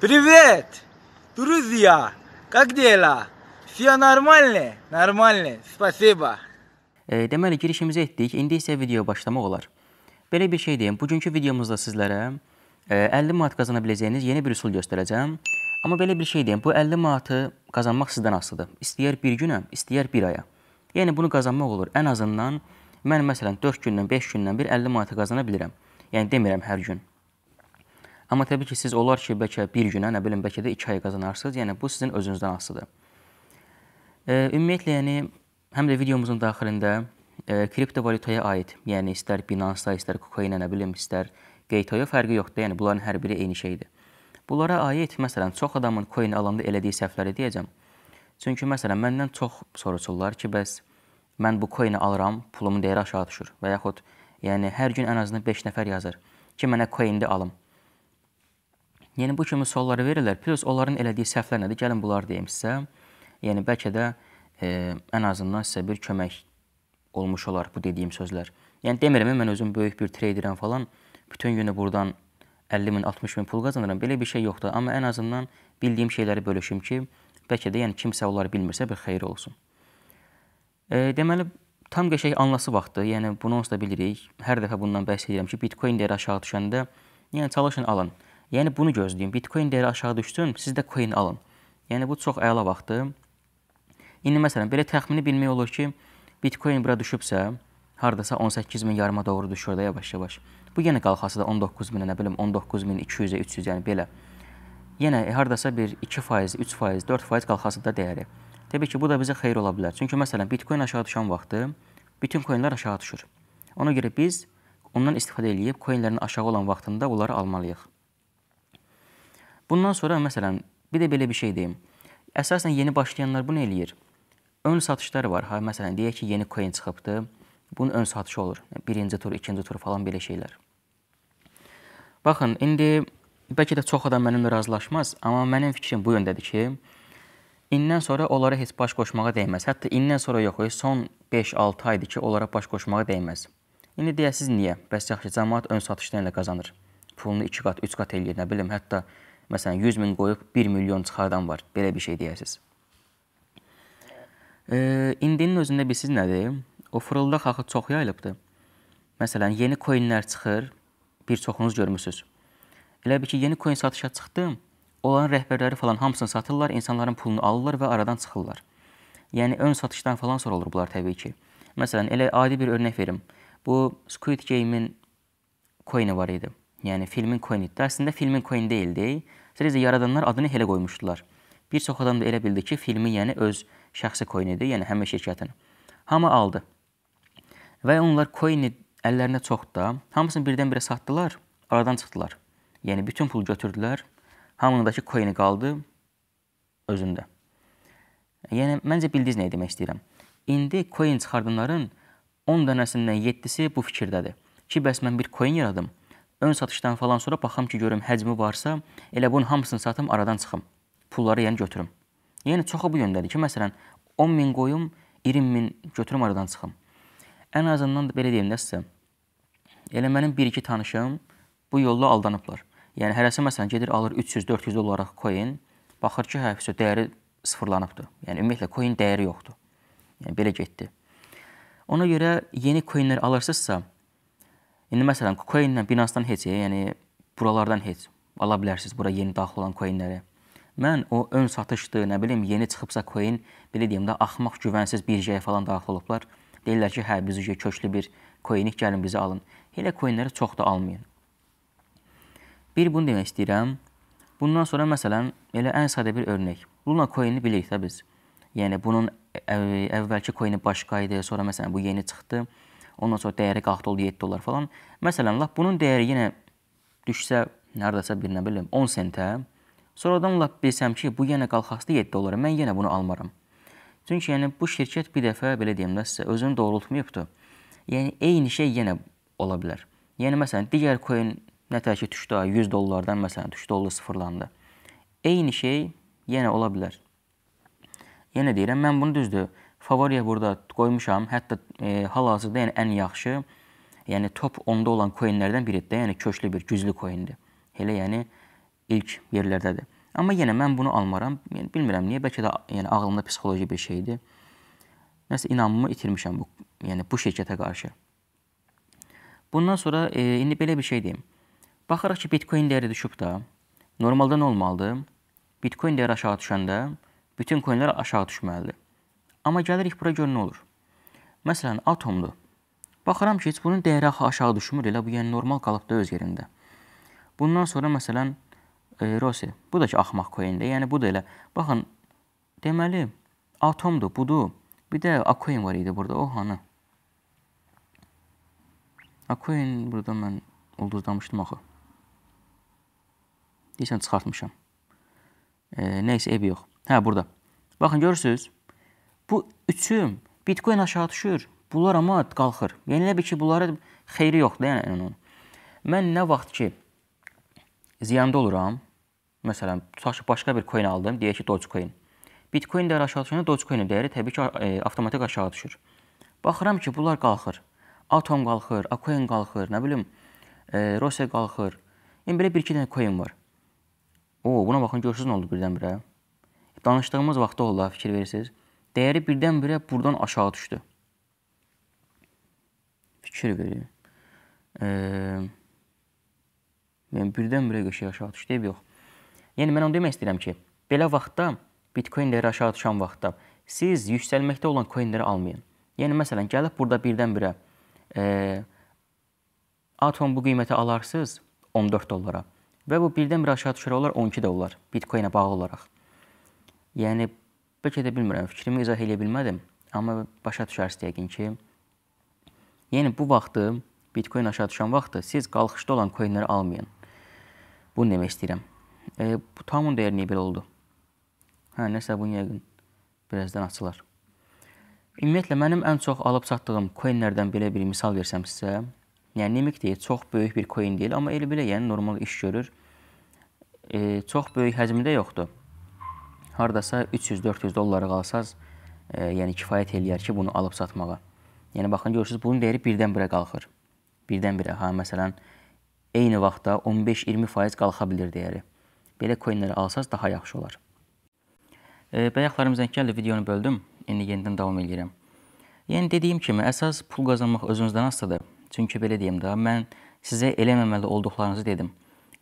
Привет! Друзья! Как дела? Все нормально? Нормально, спасибо. E, deməli girişimizi etdik. İndi isə videoya başlamaq olar. Belə bir şey deyim. Bugünkü videomuzda sizlərə e, 50 manat qazana biləcəyiniz yeni bir üsul göstərəcəm. Amma belə bir şey deyim. Bu 50 manatı qazanmaq sizdən asılıdır. İstəyər bir günə, istəyər bir aya. Yəni bunu qazanmaq olur. Ən azından mən məsələn 4 gündən, 5 gündən bir 50 manat qazana bilirəm. Yəni demirəm hər gün. Amma təbii ki, siz olar ki, bəlkə bir günə, nə bilim, bəlkə də 2 ay qazanarsınız. Yəni bu sizin özünüzdən asılıdır. E, ümumiyyətlə, yəni həm də videomuzun daxilində e, kriptovalyutaya aid, yəni istər Binance, istər Kucoin, nə bilim, istər Gate.io fərqi yoxdur. Yəni bunların hər biri eyni şeydir. Bunlara aid, məsələn, çox adamın coin alanda elədiyi səhvləri deyəcəm. Çünki məsələn, məndən çox soruşurlar ki, bəs mən bu coini alıram, pulumun dəyəri aşağı düşür və yaxud yəni hər gün ən azından 5 nəfər yazır ki, mənə coini alım. Yəni bu kimi sualları verirlər. Plus onların elədiyi səhvlər nədir? Gəlin bunları deyim sizə. Yəni bəlkə də e, ən azından sizə bir kömək olmuş olar bu dediyim sözlər. Yəni demirəm mən özüm böyük bir treyderəm falan, bütün günü burdan 50 min, 60 min pul qazanıram. Belə bir şey yoxdur, amma ən azından bildiyim şeyləri bölüşüm ki, bəlkə də yəni kimsə onları bilmirsə bir xeyir olsun. E, deməli tam qəşəng anlası vaxtı, yəni bunu onsuz da bilirik. Hər dəfə bundan bəhs edirəm ki, Bitcoin dəyəri aşağı düşəndə, yəni çalışın alın. Yəni bunu gözləyin. Bitcoin dəyəri aşağı düşsün, siz də coin alın. Yəni bu çox əla vaxtdır. İndi məsələn belə təxmini bilmək olur ki, Bitcoin bura düşübsə, hardasa 18 min yarıma doğru düşür də yavaş-yavaş. Bu yenə qalxası da 19 minə, nə bilim 19 min 200-ə, 300, yəni belə. Yenə e, hardasa bir 2%, 3%, 4% qalxası da dəyəri. Təbii ki, bu da bizə xeyir ola bilər. Çünki məsələn, Bitcoin aşağı düşən vaxtı bütün coinlər aşağı düşür. Ona görə biz ondan istifadə edib coinlərin aşağı olan vaxtında onları almalıyıq. Bundan sonra məsələn, bir də belə bir şey deyim. Əsasən yeni başlayanlar bunu eləyir. Ön satışları var. Ha, məsələn, deyək ki, yeni coin çıxıbdı. Bunun ön satışı olur. Birinci tur, ikinci tur falan belə şeylər. Baxın, indi bəlkə də çox adam mənimlə razılaşmaz, amma mənim fikrim bu yöndədir ki, indən sonra onlara heç baş qoşmağa dəyməz. Hətta indən sonra yox, son 5-6 aydır ki, onlara baş qoşmağa dəyməz. İndi deyəsiz niyə? Bəs yaxşı, cəmaət ön satışdan elə qazanır. Pulunu 2 qat, 3 qat eləyir, nə bilim, hətta Məsələn, 100 min qoyub 1 milyon çıxardan var. Belə bir şey deyəsiz. E, indinin özündə bilsiz nədir? O fırıldaq axı çox yayılıbdır. Məsələn, yeni coinlər çıxır, bir çoxunuz görmüsüz. Elə bil ki, yeni coin satışa çıxdı, olan rəhbərləri falan hamısını satırlar, insanların pulunu alırlar və aradan çıxırlar. Yəni ön satışdan falan sonra olur bunlar təbii ki. Məsələn, elə adi bir örnək verim. Bu Squid Game-in coin-i var idi. Yəni filmin coin-idir. Əslində filmin coin deyildi. Sadəcə yaradanlar adını elə qoymuşdular. Bir çox adam da elə bildi ki, filmi yəni öz şəxsi coin-idir, yəni həmin şirkətin. Hamı aldı. Və onlar coin-i əllərinə çoxdu da, hamısını birdən-birə satdılar, aradan çıxdılar. Yəni bütün pulu götürdülər. Hamındakı coin-i qaldı özündə. Yəni məncə bildiniz nə demək istəyirəm. İndi coin çıxardanların 10 dənəsindən 7-si bu fikirdədir. Ki bəs mən bir coin yaradım ön satışdan falan sonra baxam ki, görüm həcmi varsa, elə bunun hamısını satım, aradan çıxım. Pulları yəni götürüm. Yəni çoxu bu yöndədir ki, məsələn, 10 min qoyum, 20 min götürüm, aradan çıxım. Ən azından da belə deyim də sizə, elə mənim 1-2 tanışım bu yolla aldanıblar. Yəni hərəsi məsələn gedir alır 300-400 dollarlıq coin, baxır ki, hə, fəsə dəyəri sıfırlanıbdır. Yəni ümumiyyətlə coin dəyəri yoxdur. Yəni belə getdi. Ona görə yeni coinlər alırsınızsa, İndi məsələn, Kucoin binasından heç, yəni buralardan heç ala bilərsiniz bura yeni daxil olan coinləri. Mən o ön satışdır, nə bilim, yeni çıxıbsa coin, belə deyim də axmaq güvənsiz birjəyə falan daxil olublar. Deyirlər ki, hə biz ücə köklü bir coinik gəlin bizi alın. Elə coinləri çox da almayın. Bir bunu demək istəyirəm. Bundan sonra məsələn, elə ən sadə bir örnək. Luna coini bilirik də biz. Yəni bunun əvvəlki coini başqa idi, sonra məsələn bu yeni çıxdı. Ondan sonra dəyəri qalxdı oldu 7 dollar falan. Məsələn, lap bunun dəyəri yenə düşsə hardasa bir nə bilim 10 sentə, sonradan lap bilsəm ki, bu yenə qalxası 7 dollara, mən yenə bunu almaram. Çünki yəni bu şirkət bir dəfə belə deyim də sizə özünü doğrultmayıbdı. Yəni eyni şey yenə ola bilər. Yəni məsələn digər coin nətər ki düşdü 100 dollardan məsələn düşdü oldu sıfırlandı. Eyni şey yenə ola bilər. Yenə deyirəm mən bunu düzdür Favoriya burada qoymuşam. Hətta e, hal-hazırda yəni ən yaxşı, yəni top 10-da olan coinlərdən biridir də, yəni köklü bir, güclü coindir. Elə yəni ilk yerlərdədir. Amma yenə mən bunu almaram. Yəni bilmirəm niyə, bəlkə də yəni ağlımda psixoloji bir şeydir. Nəsə inamımı itirmişəm bu, yəni bu şirkətə qarşı. Bundan sonra e, indi belə bir şey deyim. Baxaraq ki, Bitcoin dəyəri düşüb də, normalda nə olmalıdır? Bitcoin dəyəri aşağı düşəndə bütün coinlər aşağı düşməlidir. Amma gəlirik bura gör nə olur. Məsələn, atomdur. Baxıram ki, heç bunun dəyəri aşağı düşmür, elə bu yəni normal qalıbda öz yerində. Bundan sonra məsələn e, Rossi, bu da ki axmaq coin-də. Yəni bu da elə. Baxın, deməli atomdur, budur. Bir də Acoin var idi burada. O hanı? Acoin burada mən ulduzlamışdım axı. Deyirsən çıxartmışam. E, neysə, ebi yox. Hə, burada. Baxın, görürsüz? Bu üçü Bitcoin aşağı düşür. Bunlar amma qalxır. Yəni elə bil ki, bunlara xeyri yoxdur yəni onun. Mən nə vaxt ki ziyanda oluram, məsələn, tutaq ki, başqa bir coin aldım, deyək ki, Dogecoin. Bitcoin dəyəri aşağı düşəndə Dogecoin-in dəyəri təbii ki, e, avtomatik aşağı düşür. Baxıram ki, bunlar qalxır. Atom qalxır, Acoin qalxır, nə bilim, e, Rose qalxır. Yəni belə 1-2 dənə coin var. O, buna baxın, görürsüz nə oldu birdən-birə? Danışdığımız vaxtda ola, fikir verirsiniz. Dəyəri birdən-birə buradan aşağı düşdü. Fikir verin. Ee, yəni, birdən-birə qəşəng aşağı düşdü, ev yox. Yəni, mən onu demək istəyirəm ki, belə vaxtda, bitcoin dəyəri aşağı düşən vaxtda siz yüksəlməkdə olan coinləri almayın. Yəni, məsələn, gəlib burada birdən-birə e, Atom bu qiymətə alarsınız 14 dollara və bu birdən-birə aşağı düşür olar 12 dollar bitcoinə bağlı olaraq. Yəni, Bəlkə də bilmirəm, fikrimi izah eləyə bilmədim, amma başa düşərsiniz yəqin ki, yəni bu vaxtı Bitcoin aşağı düşən vaxtı siz qalxışda olan coinləri almayın. Bunu demək istəyirəm. E, bu tamın dəyəri niyə belə oldu? Hə, nəsə bunu yəqin birazdan açılar. Ümumiyyətlə mənim ən çox alıb satdığım coinlərdən belə bir misal versəm sizə, yəni Nemik deyil, çox böyük bir coin deyil, amma elə belə yəni normal iş görür. E, çox böyük həcmdə yoxdur hardasa 300-400 dollara qalsaz, e, yəni kifayət eləyər ki, bunu alıb satmağa. Yəni baxın görürsüz, bunun dəyəri birdən-birə qalxır. Birdən-birə, ha hə, məsələn, eyni vaxtda 15-20% qalxa bilər dəyəri. Belə coinləri alsaz daha yaxşı olar. E, Bayaqlarımızdan gəldi, videonu böldüm. İndi yenidən davam edirəm. Yəni dediyim kimi, əsas pul qazanmaq özünüzdən asılıdır. Çünki belə deyim də, mən sizə eləməməli olduqlarınızı dedim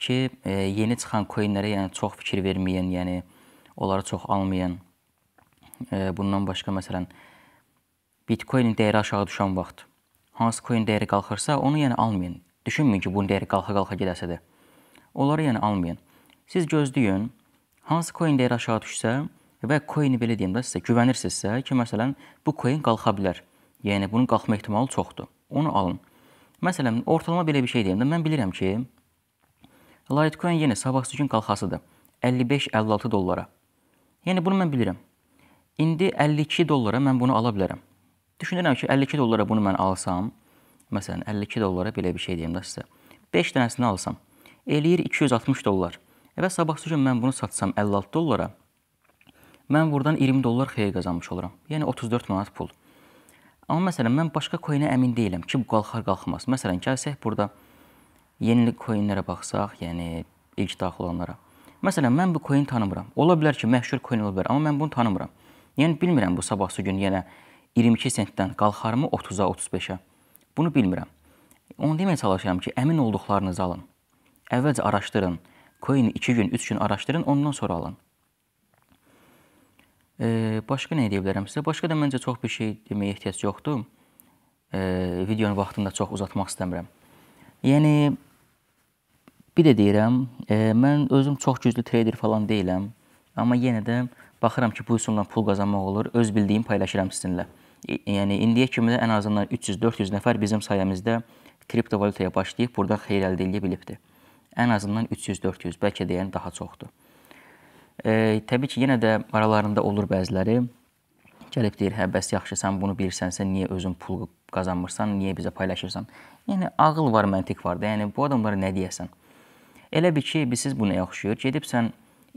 ki, e, yeni çıxan coinlərə yəni çox fikir verməyin, yəni onları çox almayan, e, bundan başqa məsələn Bitcoin dəyəri aşağı düşən vaxt hansı coin dəyəri qalxırsa, onu yəni almayın. Düşünməyin ki, bunun dəyəri qalxa-qalxa gedəsidir. Onları yəni almayın. Siz gözləyin, hansı coin dəyəri aşağı düşsə və coini belə deyim də sizə güvənirsinizsə ki, məsələn, bu coin qalxa bilər. Yəni bunun qalxma ehtimalı çoxdur. Onu alın. Məsələn, ortalama belə bir şey deyim də, mən bilirəm ki, Litecoin yenə sabahsı gün qalxasıdır. 55-56 dollara. Yəni bunu mən bilirəm. İndi 52 dollara mən bunu ala bilərəm. Düşünürəm ki, 52 dollara bunu mən alsam, məsələn, 52 dollara belə bir şey deyim də sizə. 5 dənəsini alsam, eləyir 260 dollar. Və sabahsı gün mən bunu satsam 56 dollara, mən buradan 20 dollar xeyir qazanmış olaram. Yəni 34 manat pul. Amma məsələn, mən başqa coinə əmin deyiləm ki, bu qalxar qalxmaz. Məsələn, gəlsək burada yeni coinlərə baxsaq, yəni ilk daxil olanlara. Məsələn, mən bu coin tanımıram. Ola bilər ki, məşhur coin ola bilər, amma mən bunu tanımıram. Yəni bilmirəm bu sabahsı gün yenə 22 sentdən qalxarmı 30-a, 35-ə. Bunu bilmirəm. Onu deməyə çalışıram ki, əmin olduqlarınızı alın. Əvvəlcə araşdırın. Coin 2 gün, 3 gün araşdırın, ondan sonra alın. E, başqa nə deyə bilərəm sizə? Başqa da məncə çox bir şey deməyə ehtiyac yoxdur. E, videonun vaxtını da çox uzatmaq istəmirəm. Yəni Bir də deyirəm, e, mən özüm çox güclü trader falan deyiləm, amma yenə də baxıram ki, bu üsulla pul qazanmaq olur. Öz bildiyimi paylaşıram sizinlə. E, yəni indiyə kimi də ən azından 300-400 nəfər bizim sayəmizdə kriptovalyutaya başlayıb burada xeyir əldə edə bilibdi. Ən azından 300-400, bəlkə də yəni daha çoxdur. E, təbii ki, yenə də aralarında olur bəziləri. Gəlib deyir, hə bəs yaxşı, sən bunu bilirsənsə niyə özün pul qazanmırsan, niyə bizə paylaşırsan? Yəni ağıl var, məntiq var da. Yəni bu adamlara nə deyəsən? Elə bir ki, bilsiz bu nə oxşuyur. Gedibsən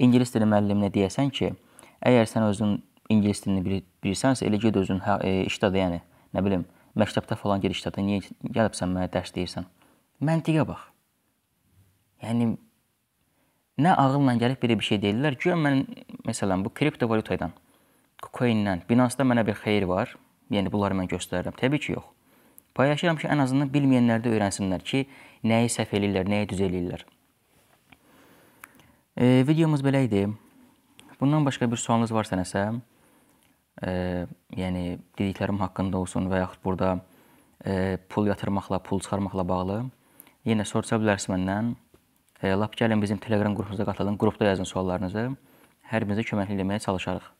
ingilis dili müəlliminə deyəsən ki, əgər sən özün ingilis dilini bil bilirsənsə, elə get özün hə, e, işdədir, yəni nə bilim, məktəbdə falan ged işdədir. Niyə gəlibsən mənə dərs deyirsən? Məntiqə bax. Yəni nə ağılla gəlib belə bir şey deyirlər. Güya mən məsələn bu kriptovalyutadan, Coin-dən, Binance-da mənə bir xeyir var. Yəni bunları mən göstərirəm. Təbii ki, yox. Paylaşıram ki, ən azından bilməyənlər də öyrənsinlər ki, nəyi səhv eləyirlər, nəyi düz eləyirlər. E, videomuz belə idi. Bundan başqa bir sualınız varsa nəsə, e, yəni dediklərim haqqında olsun və yaxud burada e, pul yatırmaqla, pul çıxarmaqla bağlı yenə soruşa bilərsiniz məndən. E, lap gəlin bizim Telegram qrupumuza qatılın, qrupda yazın suallarınızı. Hər birinizə köməklik etməyə çalışarıq.